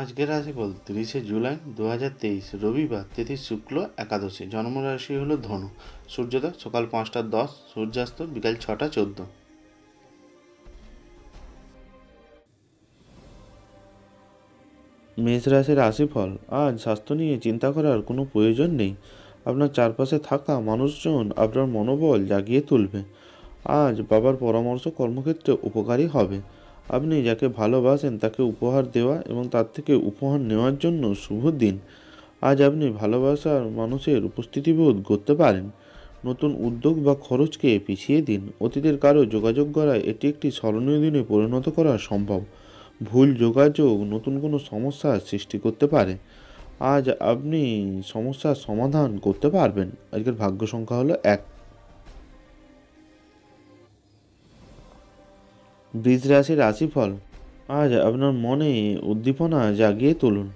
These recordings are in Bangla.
আজকের রাশিফল তিরিশে জুলাই দু হাজার তেইশ রবিবার তিথি শুক্ল একাদশী জন্মরাশি হলো ধনু সূর্যোদয় সকাল পাঁচটা দশ সূর্যাস্ত বিকাল ছটা চোদ্দ মেষ রাশির রাশিফল আজ স্বাস্থ্য নিয়ে চিন্তা করার কোনো প্রয়োজন নেই আপনার চারপাশে থাকা মানুষজন আপনার মনোবল জাগিয়ে তুলবে আজ বাবার পরামর্শ কর্মক্ষেত্রে উপকারী হবে আপনি যাকে ভালোবাসেন তাকে উপহার দেওয়া এবং তার থেকে উপহার নেওয়ার জন্য শুভ দিন আজ আপনি ভালোবাসার মানুষের উপস্থিতি বোধ করতে পারেন নতুন উদ্যোগ বা খরচকে পিছিয়ে দিন অতীতের কারো যোগাযোগ করা এটি একটি স্মরণীয় দিনে পরিণত করা সম্ভব ভুল যোগাযোগ নতুন কোনো সমস্যার সৃষ্টি করতে পারে আজ আপনি সমস্যার সমাধান করতে পারবেন আজকের ভাগ্য সংখ্যা হলো এক বীজ রাশির রাশিফল আজ আপনার মনে উদ্দীপনা জাগিয়ে তুলুন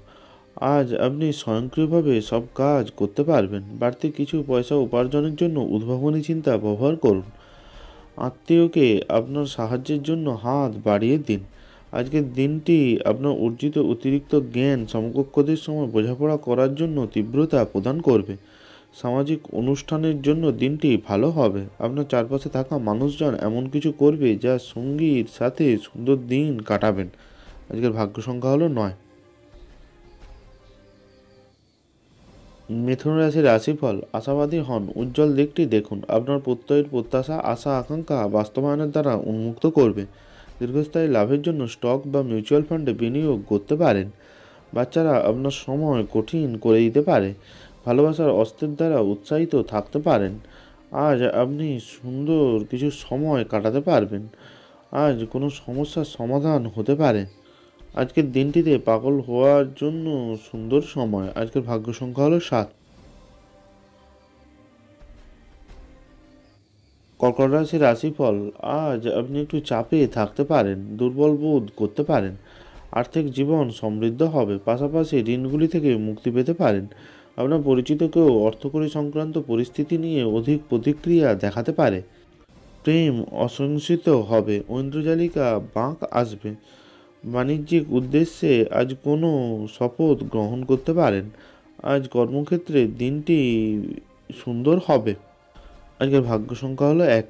আজ আপনি স্বয়ংক্রিয়ভাবে সব কাজ করতে পারবেন বাড়তি কিছু পয়সা উপার্জনের জন্য উদ্ভাবনী চিন্তা ব্যবহার করুন আত্মীয়কে আপনার সাহায্যের জন্য হাত বাড়িয়ে দিন আজকের দিনটি আপনার অর্জিত অতিরিক্ত জ্ঞান সমকক্ষদের সময় বোঝাপড়া করার জন্য তীব্রতা প্রদান করবে সামাজিক অনুষ্ঠানের জন্য দিনটি ভালো হবে আপনার চারপাশে থাকা মানুষজন এমন কিছু করবে যা সঙ্গীর সাথে সুন্দর দিন কাটাবেন আজকের ভাগ্য সংখ্যা হলো নয় মিথুন রাশির রাশিফল আশাবাদী হন উজ্জ্বল দিকটি দেখুন আপনার প্রত্যয়ের প্রত্যাশা আশা আকাঙ্ক্ষা বাস্তবায়নের দ্বারা উন্মুক্ত করবে দীর্ঘস্থায়ী লাভের জন্য স্টক বা মিউচুয়াল ফান্ডে বিনিয়োগ করতে পারেন বাচ্চারা আপনার সময় কঠিন করে দিতে পারে ভালোবাসার অস্ত্রের দ্বারা উৎসাহিত থাকতে পারেন আজ আপনি সুন্দর কিছু সময় কাটাতে পারবেন আজ কোনো সমস্যার সমাধান হতে পারে আজকের দিনটিতে পাগল হওয়ার জন্য সুন্দর সময় আজকের ভাগ্য সংখ্যা হলো সাত কর্কট রাশির রাশিফল আজ আপনি একটু চাপে থাকতে পারেন দুর্বল বোধ করতে পারেন আর্থিক জীবন সমৃদ্ধ হবে পাশাপাশি ঋণগুলি থেকে মুক্তি পেতে পারেন আপনার পরিচিত কেউ অর্থকরী সংক্রান্ত পরিস্থিতি নিয়ে অধিক প্রতিক্রিয়া দেখাতে পারে প্রেম অসংসিত হবে ঐন্দ্রজালিকা বাঁক আসবে বাণিজ্যিক উদ্দেশ্যে আজ কোনো শপথ গ্রহণ করতে পারেন আজ কর্মক্ষেত্রে দিনটি সুন্দর হবে আজকের ভাগ্য সংখ্যা হলো এক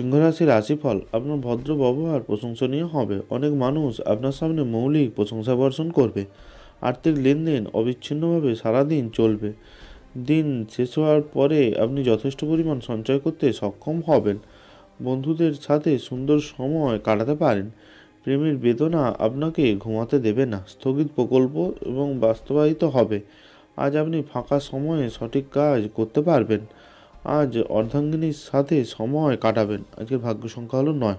রাশির রাশিফল আপনার ভদ্র ব্যবহার প্রশংসনীয় হবে অনেক মানুষ আপনার সামনে মৌলিক প্রশংসা বর্ষণ করবে আর্থিক লেনদেন অবিচ্ছিন্নভাবে সারাদিন চলবে দিন শেষ হওয়ার পরে আপনি যথেষ্ট পরিমাণ সঞ্চয় করতে সক্ষম হবেন বন্ধুদের সাথে সুন্দর সময় কাটাতে পারেন প্রেমের বেদনা আপনাকে ঘুমাতে দেবে না স্থগিত প্রকল্প এবং বাস্তবায়িত হবে আজ আপনি ফাঁকা সময়ে সঠিক কাজ করতে পারবেন আজ অর্ধাঙ্গিনীর সাথে সময় কাটাবেন আজকের ভাগ্য সংখ্যা হলো নয়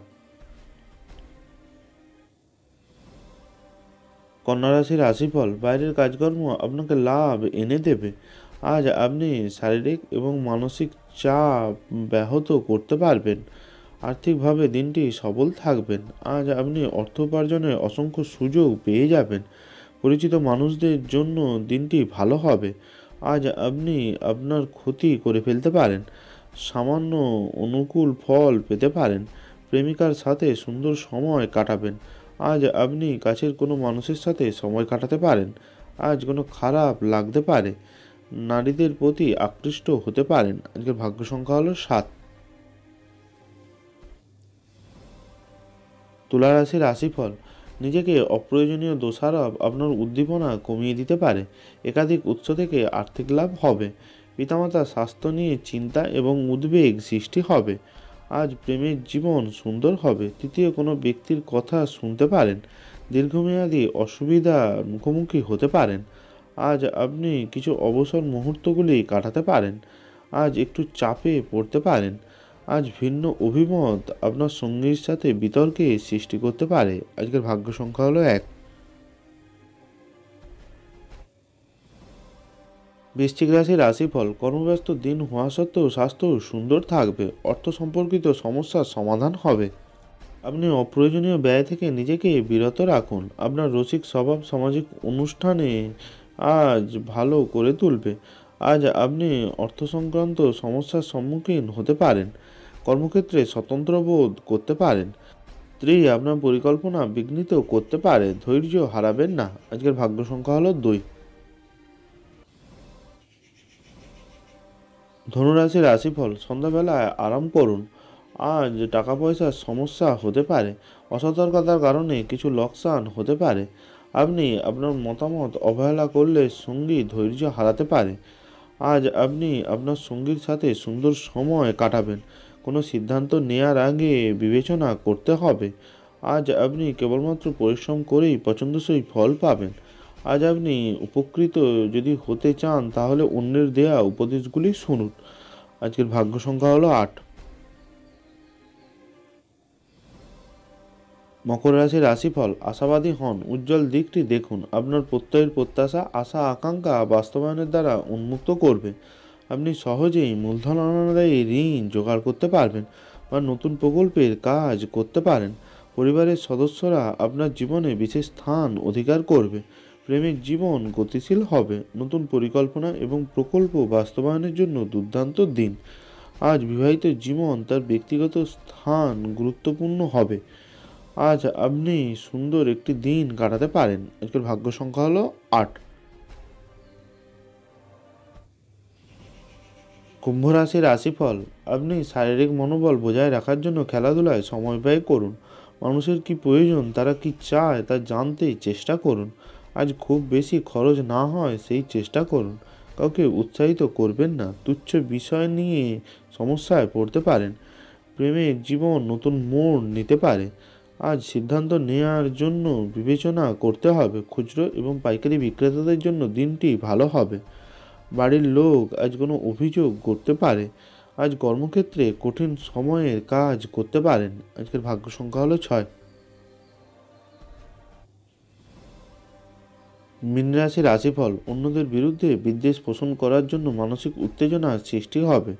কন্যারাশির রাশিফল বাইরের কাজকর্ম আপনাকে লাভ এনে দেবে আজ আপনি শারীরিক এবং মানসিক চাপ ব্যাহত করতে পারবেন আর্থিকভাবে দিনটি সবল থাকবেন আজ আপনি অর্থ উপার্জনের অসংখ্য সুযোগ পেয়ে যাবেন পরিচিত মানুষদের জন্য দিনটি ভালো হবে আজ আপনি আপনার ক্ষতি করে ফেলতে পারেন সামান্য অনুকূল ফল পেতে পারেন প্রেমিকার সাথে সুন্দর সময় কাটাবেন আজ আপনি কাছের কোনো মানুষের সাথে সময় কাটাতে পারেন আজ কোনো খারাপ লাগতে পারে নারীদের প্রতি আকৃষ্ট হতে পারেন আজকের ভাগ্য সংখ্যা হলো সাত তুলা রাশির রাশিফল নিজেকে অপ্রয়োজনীয় দোষারোপ আপনার উদ্দীপনা কমিয়ে দিতে পারে একাধিক উৎস থেকে আর্থিক লাভ হবে পিতামাতার স্বাস্থ্য নিয়ে চিন্তা এবং উদ্বেগ সৃষ্টি হবে আজ প্রেমের জীবন সুন্দর হবে তৃতীয় কোনো ব্যক্তির কথা শুনতে পারেন দীর্ঘমেয়াদী অসুবিধার মুখোমুখি হতে পারেন আজ আপনি কিছু অবসর মুহূর্তগুলি কাটাতে পারেন আজ একটু চাপে পড়তে পারেন আজ ভিন্ন অভিমত আপনার সঙ্গীর সাথে বিতর্কে সৃষ্টি করতে পারে আজকের ভাগ্য সংখ্যা হলো এক বৃশ্চিক রাশি রাশিফল কর্মব্যস্ত দিন হওয়া সত্ত্বেও স্বাস্থ্য সুন্দর থাকবে অর্থ সম্পর্কিত সমস্যার সমাধান হবে আপনি অপ্রয়োজনীয় ব্যয় থেকে নিজেকে বিরত রাখুন আপনার রসিক স্বভাব সামাজিক অনুষ্ঠানে আজ ভালো করে তুলবে আজ আপনি অর্থ সংক্রান্ত সমস্যার সম্মুখীন হতে পারেন কর্মক্ষেত্রে স্বতন্ত্র বোধ করতে পারেন স্ত্রী আপনার পরিকল্পনা বিঘ্নিত করতে পারে ধৈর্য হারাবেন না আজকের ভাগ্য সংখ্যা হলো দুই ধনুরাশির রাশিফল সন্ধ্যাবেলায় আরাম করুন আজ টাকা পয়সার সমস্যা হতে পারে অসতর্কতার কারণে কিছু লোকসান হতে পারে আপনি আপনার মতামত অবহেলা করলে সঙ্গী ধৈর্য হারাতে পারে আজ আপনি আপনার সঙ্গীর সাথে সুন্দর সময় কাটাবেন কোনো সিদ্ধান্ত নেয়ার আগে বিবেচনা করতে হবে আজ আপনি কেবলমাত্র পরিশ্রম করেই পছন্দসই ফল পাবেন আজ আপনি উপকৃত যদি হতে চান তাহলে অন্যের দেয়া উপদেশগুলি শুনুন আজকের ভাগ্য সংখ্যা হলো আট মকর রাশির রাশিফল আশাবাদী হন উজ্জ্বল দিকটি দেখুন আপনার প্রত্যয়ের প্রত্যাশা আশা আকাঙ্ক্ষা বাস্তবায়নের দ্বারা উন্মুক্ত করবে আপনি সহজেই মূলধন অনাদায়ী ঋণ জোগাড় করতে পারবেন বা নতুন প্রকল্পের কাজ করতে পারেন পরিবারের সদস্যরা আপনার জীবনে বিশেষ স্থান অধিকার করবে প্রেমের জীবন গতিশীল হবে নতুন পরিকল্পনা এবং প্রকল্প বাস্তবায়নের জন্য দুর্দান্ত দিন আজ বিবাহিত জীবন তার ব্যক্তিগত স্থান গুরুত্বপূর্ণ হবে আজ আপনি সুন্দর একটি দিন কাটাতে পারেন আজকের ভাগ্য সংখ্যা হলো আট কুম্ভ রাশির রাশিফল আপনি শারীরিক মনোবল বজায় রাখার জন্য খেলাধুলায় সময় ব্যয় করুন মানুষের কি প্রয়োজন তারা কি চায় তা জানতেই চেষ্টা করুন আজ খুব বেশি খরচ না হয় সেই চেষ্টা করুন কাউকে উৎসাহিত করবেন না তুচ্ছ বিষয় নিয়ে সমস্যায় পড়তে পারেন প্রেমের জীবন নতুন মোড় নিতে পারে আজ সিদ্ধান্ত নেওয়ার জন্য বিবেচনা করতে হবে খুচরো এবং পাইকারি বিক্রেতাদের জন্য দিনটি ভালো হবে বাড়ির লোক আজ কোনো অভিযোগ করতে পারে আজ কর্মক্ষেত্রে কঠিন সময়ের কাজ করতে পারেন আজকের ভাগ্য সংখ্যা হলো ছয় মীনরাশি রাশিফল অন্যদের বিরুদ্ধে বিদ্বেষ পোষণ করার জন্য মানসিক উত্তেজনার সৃষ্টি হবে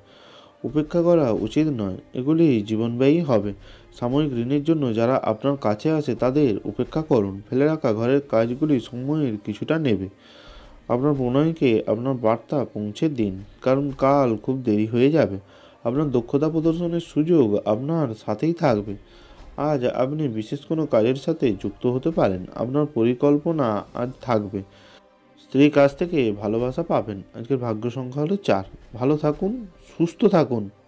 উপেক্ষা করা উচিত নয় এগুলি জীবনব্যয়ী হবে সাময়িক ঋণের জন্য যারা আপনার কাছে আসে তাদের উপেক্ষা করুন ফেলে রাখা ঘরের কাজগুলি সময়ের কিছুটা নেবে আপনার প্রণয়কে আপনার বার্তা পৌঁছে দিন কারণ কাল খুব দেরি হয়ে যাবে আপনার দক্ষতা প্রদর্শনের সুযোগ আপনার সাথেই থাকবে আজ আপনি বিশেষ কোনো কাজের সাথে যুক্ত হতে পারেন আপনার পরিকল্পনা আজ থাকবে স্ত্রীর কাছ থেকে ভালোবাসা পাবেন আজকের ভাগ্য সংখ্যা হলো চার ভালো থাকুন সুস্থ থাকুন